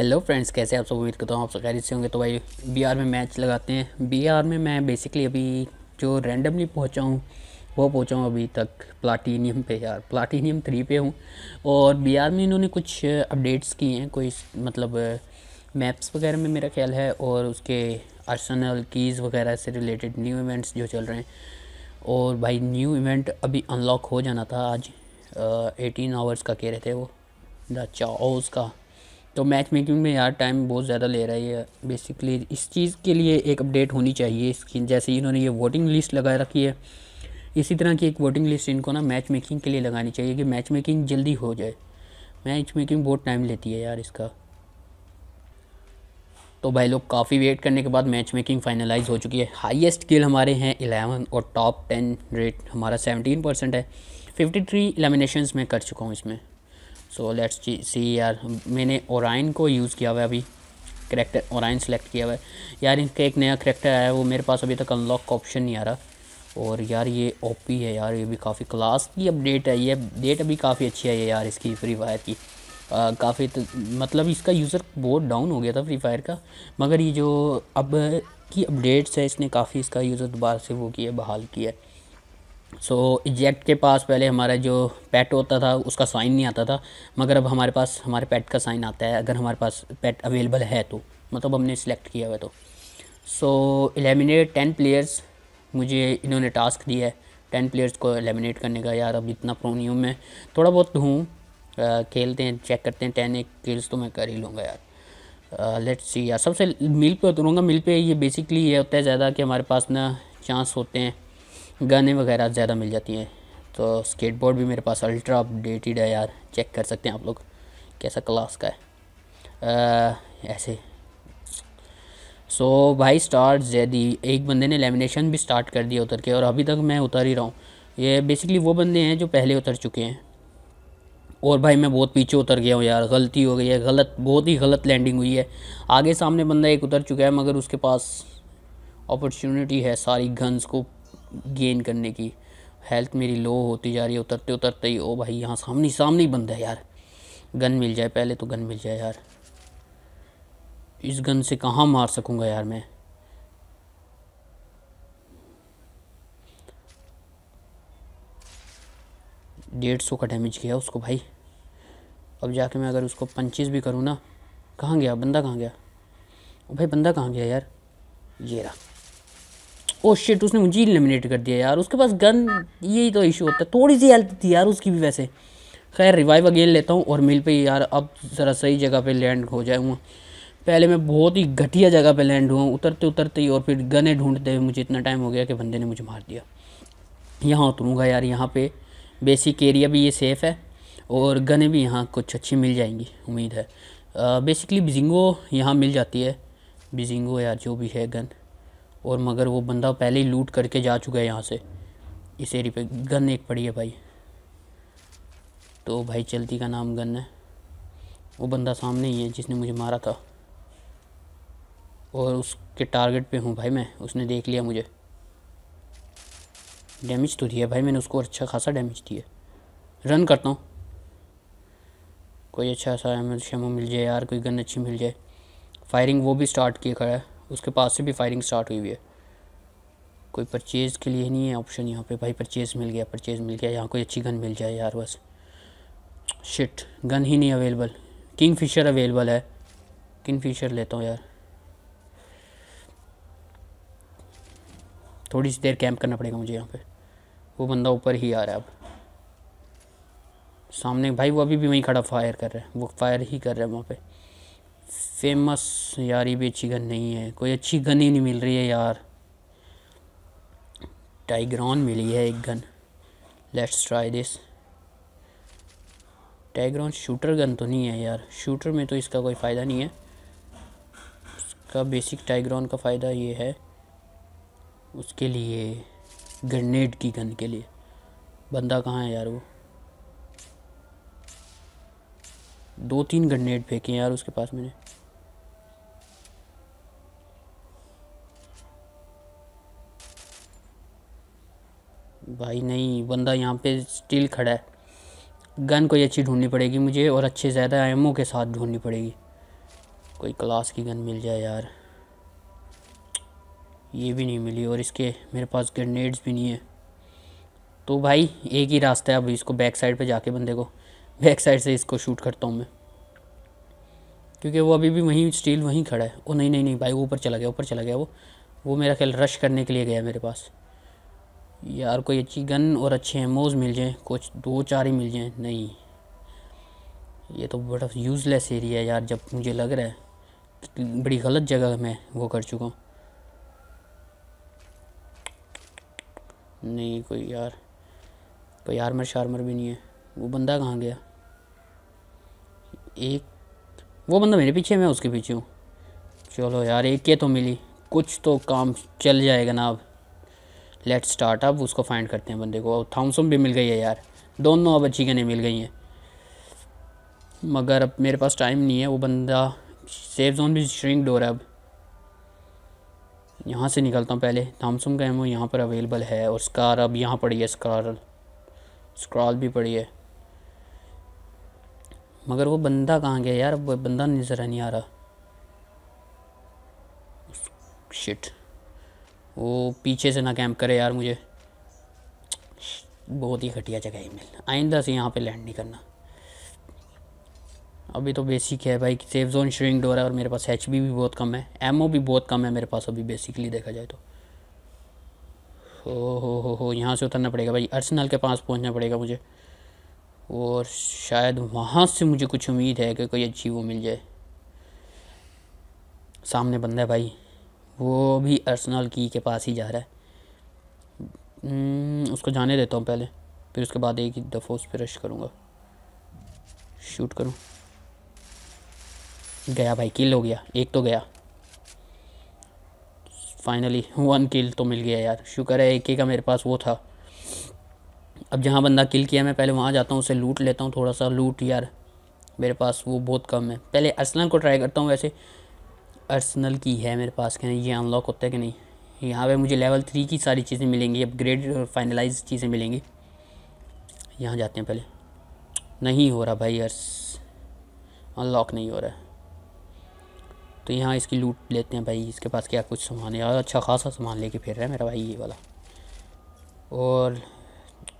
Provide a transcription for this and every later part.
hello friends कैसे आप सब उम्मीद करता हूँ आप सब खैरियत से होंगे तो भाई बीआर में मैच लगाते हैं बीआर में मैं बेसिकली अभी जो रैंडमली पहुँचा हूँ वो पहुँचा हूँ अभी तक प्लाटीनियम पे यार प्लाटीनियम थ्री पे हूँ और बीआर में इन्होंने कुछ अपडेट्स किए हैं कोई मतलब मैप्स वगैरह में, में मेरा ख्याल है और उसके अर्सनल कीज़ वगैरह से रिलेटेड न्यू इवेंट्स जो चल रहे हैं और भाई न्यू इवेंट अभी अनलॉक हो जाना था आज एटीन आवर्स का कह रहे थे वो द चाओस का तो मैच मेकिंग में यार टाइम बहुत ज़्यादा ले रहा है बेसिकली इस चीज़ के लिए एक अपडेट होनी चाहिए इसकी जैसे इन्होंने ये वोटिंग लिस्ट लगा रखी है इसी तरह की एक वोटिंग लिस्ट इनको ना मैच मेकिंग के लिए लगानी चाहिए कि मैच मेकिंग जल्दी हो जाए मैच मेकिंग बहुत टाइम लेती है यार इसका तो भाई लोग काफ़ी वेट करने के बाद मैच मेकिंग फाइनलाइज हो चुकी है हाईएस्ट किल हमारे हैं इलेवन और टॉप टेन रेट हमारा सेवनटीन परसेंट है थ्री एलिमिनेशंस में कर चुका हूँ इसमें सो लेट्स सी यार मैंने ओराइन को यूज़ किया हुआ है अभी करेक्टर ओराइन सेलेक्ट किया हुआ है यार इनका एक नया करेक्टर आया है वो मेरे पास अभी तक अनलॉक का ऑप्शन नहीं आ रहा और यार ये ओपी है यार ये भी काफ़ी क्लास की अपडेट है ये अपडेट अभी काफ़ी अच्छी है यार इसकी फ्री फायर की काफ़ी तो, मतलब इसका यूज़र बहुत डाउन हो गया था फ्री फायर का मगर ये जो अब की अपडेट्स है इसने काफ़ी इसका यूज़र दोबारा से वो किया बहाल किया है सो so, इजेक्ट के पास पहले हमारा जो पेट होता था उसका साइन नहीं आता था मगर अब हमारे पास हमारे पेट का साइन आता है अगर हमारे पास पेट अवेलेबल है तो मतलब हमने सेलेक्ट किया हुआ तो सो एलिमिनेट टेन प्लेयर्स मुझे इन्होंने टास्क दिया है टेन प्लेयर्स को एलिमिनेट करने का यार अब इतना प्रो नहीं हूँ मैं थोड़ा बहुत हूँ खेलते हैं चेक करते हैं टेन एक किल्स तो मैं कर ही लूँगा यार लेट्स सी यार सबसे मिल पे उतरूँगा तो मिल पे ये बेसिकली ये होता है ज़्यादा कि हमारे पास ना चांस होते हैं गाने वगैरह ज़्यादा मिल जाती हैं तो स्केटबोर्ड भी मेरे पास अल्ट्रा अपडेटेड है यार चेक कर सकते हैं आप लोग कैसा क्लास का है आ, ऐसे सो so, भाई स्टार्ट जैदी एक बंदे ने लेमिनेशन भी स्टार्ट कर दिया उतर के और अभी तक मैं उतर ही रहा हूँ ये बेसिकली वो बंदे हैं जो पहले उतर चुके हैं और भाई मैं बहुत पीछे उतर गया हूँ यार गलती हो गई है गलत बहुत ही गलत लैंडिंग हुई है आगे सामने बंदा एक उतर चुका है मगर उसके पास अपॉर्चुनिटी है सारी गन्स को गेन करने की हेल्थ मेरी लो होती जा रही है उतरते उतरते ही ओ भाई यहाँ सामने सामने ही बंदा है यार गन मिल जाए पहले तो गन मिल जाए यार इस गन से कहाँ मार सकूँगा यार मैं डेढ़ सौ का डैमेज किया उसको भाई अब जाके मैं अगर उसको पंचीस भी करूँ ना कहाँ गया बंदा कहाँ गया भाई बंदा कहाँ गया यार ये रहा ओ oh, शिट उसने मुझे इलिमिनेट कर दिया यार उसके पास गन यही तो इशू होता है थोड़ी सी हेल्थ थी यार उसकी भी वैसे खैर रिवाइव अगेन लेता हूँ और मिल पे यार अब ज़रा सही जगह पे लैंड हो जाऊँगा पहले मैं बहुत ही घटिया जगह पे लैंड हुआ उतरते उतरते ही और फिर गने ढूंढते हुए मुझे इतना टाइम हो गया कि बंदे ने मुझे मार दिया यहाँ उतरूँगा यार यहाँ पर बेसिक एरिया भी ये सेफ़ है और गने भी यहाँ कुछ अच्छी मिल जाएंगी उम्मीद है बेसिकली बिजिंगो यहाँ मिल जाती है बिजिंगो यार जो भी है गन और मगर वो बंदा पहले ही लूट करके जा चुका है यहाँ से इस एरिए पे गन एक पड़ी है भाई तो भाई चलती का नाम गन है वो बंदा सामने ही है जिसने मुझे मारा था और उसके टारगेट पे हूँ भाई मैं उसने देख लिया मुझे डैमेज तो दिया भाई मैंने उसको अच्छा खासा डैमेज दिया रन करता हूँ कोई अच्छा सा एम एल मिल जाए यार कोई गन अच्छी मिल जाए फायरिंग वो भी स्टार्ट किए खड़ा है उसके पास से भी फायरिंग स्टार्ट हुई हुई है कोई परचेज़ के लिए नहीं है ऑप्शन यहाँ पे भाई परचेज़ मिल गया परचेज़ मिल गया यहाँ कोई अच्छी गन मिल जाए यार बस शिट गन ही नहीं अवेलेबल किंग फिशर अवेलेबल है किंग फिशर लेता हूँ यार थोड़ी सी देर कैंप करना पड़ेगा मुझे यहाँ पे वो बंदा ऊपर ही आ रहा है अब सामने भाई वो अभी भी वहीं खड़ा फायर कर रहा है वो फायर ही कर रहा है वहाँ पर फेमस यार ये भी अच्छी गन नहीं है कोई अच्छी गन ही नहीं मिल रही है यार टाइग्रॉन मिली है एक gun let's try this Tigron shooter gun तो नहीं है यार शूटर में तो इसका कोई फ़ायदा नहीं है इसका बेसिक टाइग्रॉन का फ़ायदा ये है उसके लिए ग्रेनेड की गन के लिए बंदा कहाँ है यार वो दो तीन ग्रेनेड फेंके यार उसके पास मैंने भाई नहीं बंदा यहाँ पे स्टिल खड़ा है गन कोई अच्छी ढूंढनी पड़ेगी मुझे और अच्छे ज़्यादा एमओ के साथ ढूंढनी पड़ेगी कोई क्लास की गन मिल जाए यार ये भी नहीं मिली और इसके मेरे पास ग्रेनेड्स भी नहीं है तो भाई एक ही रास्ता है अब इसको बैक साइड पे जाके बंदे को बैक साइड से इसको शूट करता हूँ मैं क्योंकि वो अभी भी वहीं स्टील वहीं खड़ा है ओ नहीं नहीं नहीं भाई वो ऊपर चला गया ऊपर चला गया वो वो मेरा ख्याल रश करने के लिए गया मेरे पास यार कोई अच्छी गन और अच्छे एमोज मिल जाएँ कुछ दो चार ही मिल जाएँ नहीं ये तो बड़ा यूज़लेस एरिया है यार जब मुझे लग रहा है बड़ी गलत जगह मैं वो कर चुका हूँ नहीं कोई यार कोई आर्मर शार्मर भी नहीं है वो बंदा कहाँ गया एक वो बंदा मेरे पीछे मैं उसके पीछे हूँ चलो यार एक ये तो मिली कुछ तो काम चल जाएगा ना अब लेट स्टार्ट अब उसको फाइंड करते हैं बंदे को और थाउसम भी मिल गई है यार दोनों अब अच्छी गने मिल गई हैं मगर अब मेरे पास टाइम नहीं है वो बंदा सेफ जोन भी श्रिंक डोर है अब यहाँ से निकलता हूँ पहले थामसम का एमओ यहाँ पर अवेलेबल है और स्कार अब यहाँ पड़ी है स्कार स्क्रॉल भी पड़ी है मगर वो बंदा कहाँ गया यार वो बंदा नज़र नहीं आ रहा शिट वो पीछे से ना कैंप करे यार मुझे बहुत ही घटिया जगह है मिल आइंदा से यहाँ पे लैंड नहीं करना अभी तो बेसिक है भाई सेफ जोन श्रिंग डोर है और मेरे पास एच भी बहुत कम है एमओ भी बहुत कम है मेरे पास अभी बेसिकली देखा जाए तो ओ हो हो हो यहाँ से उतरना पड़ेगा भाई अर्सनल के पास पहुँचना पड़ेगा मुझे और शायद वहाँ से मुझे कुछ उम्मीद है कि कोई अच्छी वो मिल जाए सामने बंदा है भाई वो भी अर्सनल की के पास ही जा रहा है हम्म, उसको जाने देता हूँ पहले फिर उसके बाद एक ही दफ़ा उस पर रश करूँगा शूट करूँ गया भाई किल हो गया एक तो गया फाइनली वन किल तो मिल गया यार शुक्र है एक ही का मेरे पास वो था अब जहाँ बंदा किल किया मैं पहले वहाँ जाता हूँ उसे लूट लेता हूँ थोड़ा सा लूट यार मेरे पास वो बहुत कम है पहले अर्सनल को ट्राई करता हूँ वैसे अर्सनल की है मेरे पास क्या नहीं ये अनलॉक होता है कि नहीं यहाँ पे मुझे लेवल थ्री की सारी चीज़ें मिलेंगी अपग्रेड और फाइनलाइज चीज़ें मिलेंगी यहाँ जाते हैं पहले नहीं हो रहा भाई अर्स अनलॉक नहीं हो रहा है तो यहाँ इसकी लूट लेते हैं भाई इसके पास क्या कुछ सामान है और अच्छा खासा सामान लेके फिर रहा है मेरा भाई ये वाला और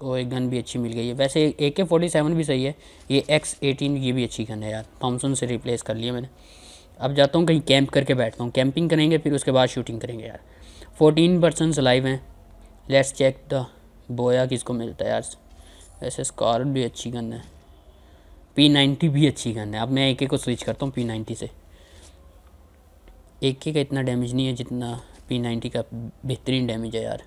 को एक गन भी अच्छी मिल गई है वैसे ए के फोर्टी सेवन भी सही है ये एक्स एटीन ये भी अच्छी गन है यार थॉमसन से रिप्लेस कर लिया मैंने अब जाता हूँ कहीं कैंप करके बैठता हूँ कैंपिंग करेंगे फिर उसके बाद शूटिंग करेंगे यार फोर्टीन परसेंट लाइव हैं लेट्स चेक द बोया किसको मिलता है यार वैसे स्कॉर्प भी अच्छी गन है पी नाइन्टी भी अच्छी गन है अब मैं ए के को स्विच करता हूँ पी नाइन्टी से ए के का इतना डैमेज नहीं है जितना पी नाइन्टी का बेहतरीन डैमेज है यार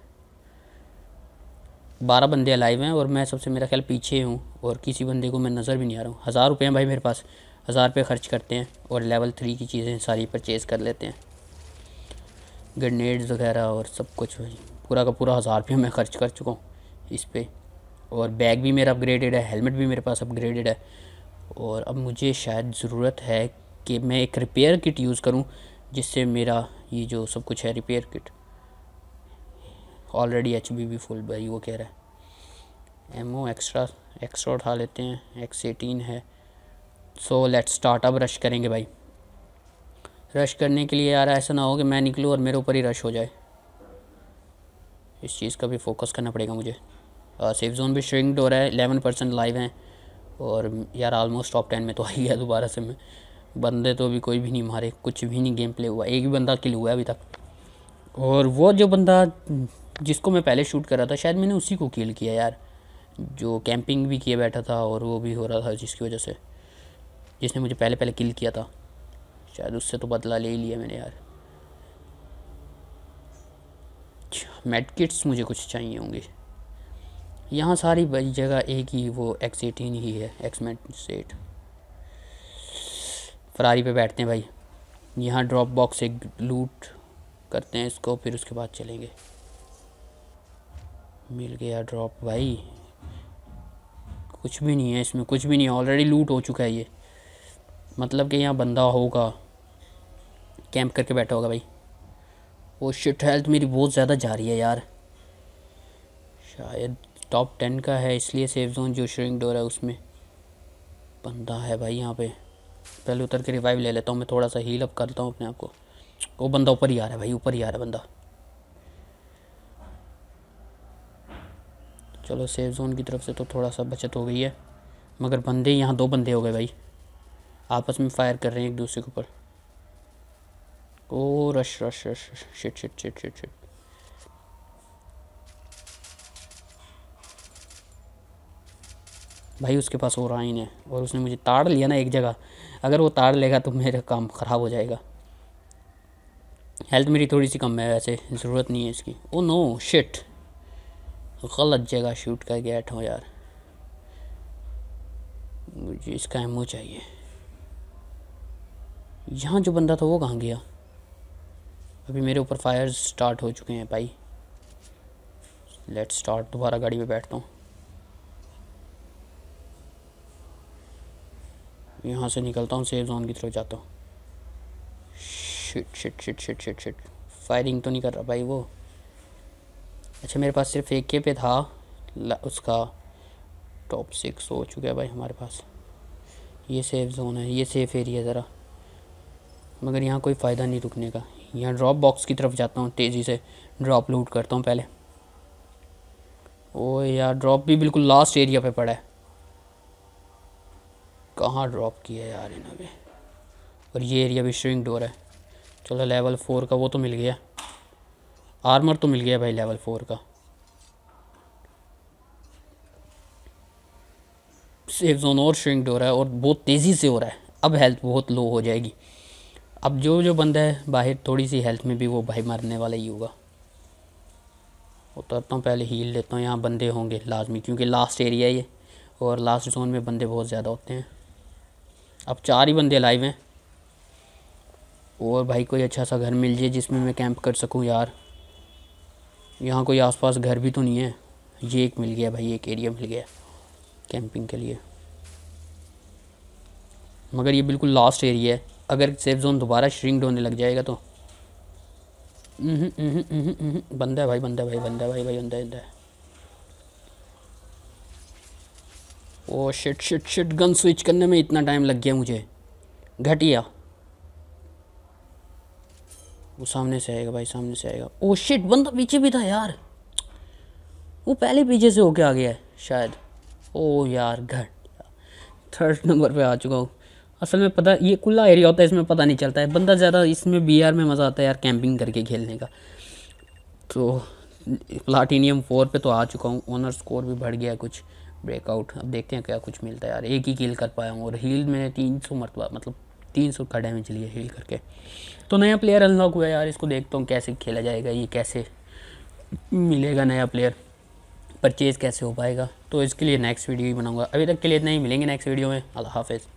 बारह बंदे अलाइव हैं और मैं सबसे मेरा ख्याल पीछे हूँ और किसी बंदे को मैं नज़र भी नहीं आ रहा हूँ हज़ार रुपये हैं भाई मेरे पास हज़ार रुपये खर्च करते हैं और लेवल थ्री की चीज़ें सारी परचेज़ कर लेते हैं ग्रेनेड्स वगैरह और सब कुछ पूरा का पूरा हज़ार रुपये मैं खर्च कर चुका हूँ इस पर और बैग भी मेरा अपग्रेडेड है हेलमेट भी मेरे पास अपग्रेडेड है और अब मुझे शायद ज़रूरत है कि मैं एक रिपेयर किट यूज़ करूँ जिससे मेरा ये जो सब कुछ है repair kit already H B भी फुल भाई वो कह रहा है एम ओ एक्स्ट्रा एक्स्ट्रा उठा लेते हैं एक्स एटीन है सो लेट्स स्टार्ट अब रश करेंगे भाई रश करने के लिए यार ऐसा ना हो कि मैं निकलूँ और मेरे ऊपर ही रश हो जाए इस चीज़ का भी फोकस करना पड़ेगा मुझे सेफ जोन भी श्रिंक्ड हो रहा है एलेवन परसेंट लाइव हैं और यार आलमोस्ट टॉप टेन में तो आ ही गया दोबारा से मैं बंदे तो अभी कोई भी नहीं मारे कुछ भी नहीं गेम प्ले हुआ एक भी बंदा किल हुआ अभी तक और वो जो बंदा जिसको मैं पहले शूट कर रहा था शायद मैंने उसी को किल किया यार जो कैंपिंग भी किए बैठा था और वो भी हो रहा था जिसकी वजह से जिसने मुझे पहले पहले किल किया था शायद उससे तो बदला ले ही लिया मैंने यार मेड अच्छा, किट्स मुझे कुछ चाहिए होंगे यहाँ सारी बड़ी जगह एक ही वो एक्स एटीन ही है एक्स मेट सेट फरारी पे बैठते हैं भाई यहाँ ड्रॉप बॉक्स से लूट करते हैं इसको फिर उसके बाद चलेंगे मिल गया ड्रॉप भाई कुछ भी नहीं है इसमें कुछ भी नहीं है ऑलरेडी लूट हो चुका है ये मतलब कि यहाँ बंदा होगा कैंप करके बैठा होगा भाई वो शिट हेल्थ मेरी बहुत ज़्यादा जा रही है यार शायद टॉप टेन का है इसलिए सेफ जोन जो श्रिंक डोर है उसमें बंदा है भाई यहाँ पे पहले उतर के रिवाइव ले लेता हूँ मैं थोड़ा सा हील अप करता हूँ अपने आप को वो बंदा ऊपर ही आ रहा है भाई ऊपर ही आ रहा है बंदा चलो सेफ जोन की तरफ से तो थोड़ा सा बचत हो गई है मगर बंदे यहाँ दो बंदे हो गए भाई आपस में फायर कर रहे हैं एक दूसरे के ऊपर ओ rush rush rush shit shit shit shit shit भाई उसके पास और आइन है और उसने मुझे ताड़ लिया ना एक जगह अगर वो ताड़ लेगा तो मेरा काम ख़राब हो जाएगा हेल्थ मेरी थोड़ी सी कम है वैसे ज़रूरत नहीं है इसकी ओ नो शिट गलत जगह शूट कर गया ठो यार मुझे इसका एमओ चाहिए यहाँ जो बंदा था वो कहाँ गया अभी मेरे ऊपर फायर स्टार्ट हो चुके हैं भाई लेट स्टार्ट दोबारा गाड़ी में बैठता हूँ यहाँ से निकलता हूँ सेफ जोन की तरफ जाता हूँ shit shit shit shit shit shit firing तो नहीं कर रहा भाई वो अच्छा मेरे पास सिर्फ एक के पे था उसका टॉप सिक्स हो चुका है भाई हमारे पास ये सेफ जोन है ये सेफ एरिया ज़रा मगर यहाँ कोई फ़ायदा नहीं रुकने का यहाँ ड्रॉप बॉक्स की तरफ जाता हूँ तेज़ी से ड्रॉप लूट करता हूँ पहले ओ यार ड्रॉप भी बिल्कुल लास्ट एरिया पे पड़ा है कहाँ ड्रॉप किया यार इन्होंने और ये एरिया भी श्रिंक डोर है चलो लेवल फोर का वो तो मिल गया आर्मर तो मिल गया भाई लेवल फोर का सेफ जोन और श्रिंक्ड हो रहा है और बहुत तेज़ी से हो रहा है अब हेल्थ बहुत लो हो जाएगी अब जो जो बंदा है बाहर थोड़ी सी हेल्थ में भी वो भाई मरने वाला ही होगा उतरता हूँ पहले हील लेता हूँ यहाँ बंदे होंगे लाजमी क्योंकि लास्ट एरिया है ये और लास्ट जोन में बंदे बहुत ज़्यादा होते हैं अब चार ही बंदे लाइव हैं और भाई कोई अच्छा सा घर मिल जाए जिसमें मैं कैंप कर सकूँ यार यहाँ कोई आसपास घर भी तो नहीं है ये एक मिल गया भाई एक एरिया मिल गया कैंपिंग के लिए मगर ये बिल्कुल लास्ट एरिया है अगर सेफ जोन दोबारा श्रिंक होने लग जाएगा तो बंदा है भाई बंदा है भाई बंदा है भाई भाई बंदा बंदा है ओ shit shit shit gun switch करने में इतना टाइम लग गया मुझे घटिया वो सामने से आएगा भाई सामने से आएगा ओ oh शिट बंदा पीछे भी था यार वो पहले पीछे से होके आ गया है शायद ओ oh यार घट थर्ड नंबर पे आ चुका हूँ असल में पता ये खुला एरिया होता है इसमें पता नहीं चलता है बंदा ज़्यादा इसमें बी में मज़ा आता है यार कैंपिंग करके खेलने का तो प्लाटीनियम फोर पे तो आ चुका हूँ ओनर स्कोर भी बढ़ गया कुछ ब्रेकआउट अब देखते हैं क्या कुछ मिलता है यार एक ही किल कर पाया हूँ और हील मैंने तीन सौ मरतबा मतलब तीन सौ का डैमेज लिया हील करके तो नया प्लेयर अनलॉक हुआ यार इसको देखता हूँ कैसे खेला जाएगा ये कैसे मिलेगा नया प्लेयर परचेज़ कैसे हो पाएगा तो इसके लिए नेक्स्ट वीडियो ही बनाऊँगा अभी तक के लिए इतना ही मिलेंगे नेक्स्ट वीडियो में अल्लाह हाफिज़